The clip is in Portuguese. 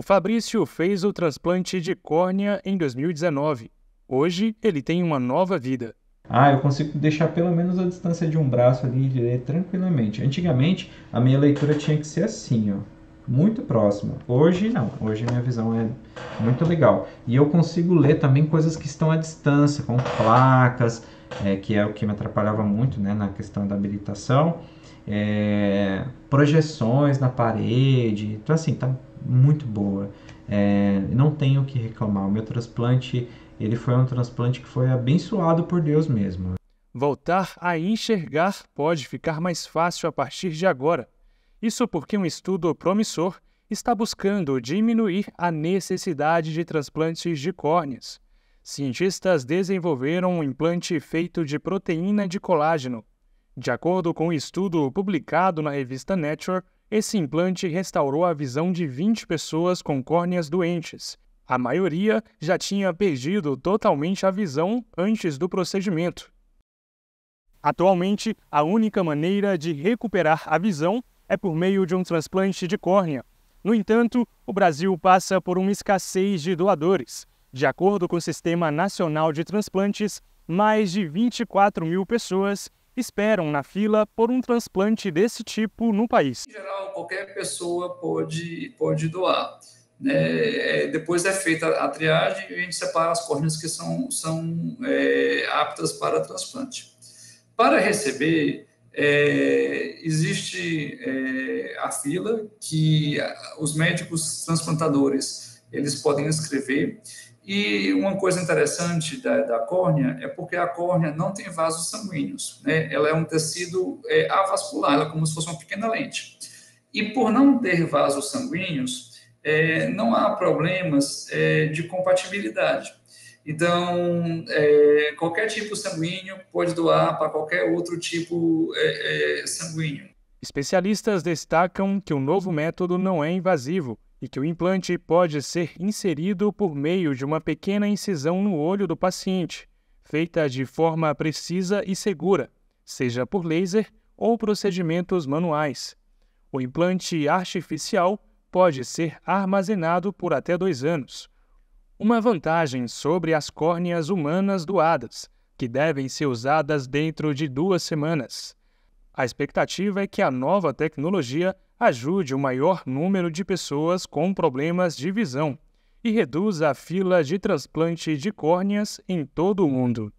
O Fabrício fez o transplante de córnea em 2019. Hoje ele tem uma nova vida. Ah, eu consigo deixar pelo menos a distância de um braço ali ler tranquilamente. Antigamente a minha leitura tinha que ser assim, ó muito próximo. Hoje não, hoje minha visão é muito legal. E eu consigo ler também coisas que estão à distância, como placas, é, que é o que me atrapalhava muito né, na questão da habilitação, é, projeções na parede, então assim, tá muito boa. É, não tenho o que reclamar. O meu transplante, ele foi um transplante que foi abençoado por Deus mesmo. Voltar a enxergar pode ficar mais fácil a partir de agora. Isso porque um estudo promissor está buscando diminuir a necessidade de transplantes de córneas. Cientistas desenvolveram um implante feito de proteína de colágeno. De acordo com um estudo publicado na revista Nature, esse implante restaurou a visão de 20 pessoas com córneas doentes. A maioria já tinha perdido totalmente a visão antes do procedimento. Atualmente, a única maneira de recuperar a visão é por meio de um transplante de córnea. No entanto, o Brasil passa por uma escassez de doadores. De acordo com o Sistema Nacional de Transplantes, mais de 24 mil pessoas esperam na fila por um transplante desse tipo no país. Em geral, qualquer pessoa pode, pode doar. Né? É, depois é feita a triagem e a gente separa as córneas que são, são é, aptas para transplante. Para receber, é, existe é, a fila que os médicos transplantadores eles podem escrever e uma coisa interessante da, da córnea é porque a córnea não tem vasos sanguíneos, né? Ela é um tecido é, avascular, ela é como se fosse uma pequena lente. E por não ter vasos sanguíneos, é, não há problemas é, de compatibilidade. Então, é, qualquer tipo sanguíneo pode doar para qualquer outro tipo é, é, sanguíneo. Especialistas destacam que o novo método não é invasivo e que o implante pode ser inserido por meio de uma pequena incisão no olho do paciente, feita de forma precisa e segura, seja por laser ou procedimentos manuais. O implante artificial pode ser armazenado por até dois anos uma vantagem sobre as córneas humanas doadas, que devem ser usadas dentro de duas semanas. A expectativa é que a nova tecnologia ajude o maior número de pessoas com problemas de visão e reduza a fila de transplante de córneas em todo o mundo.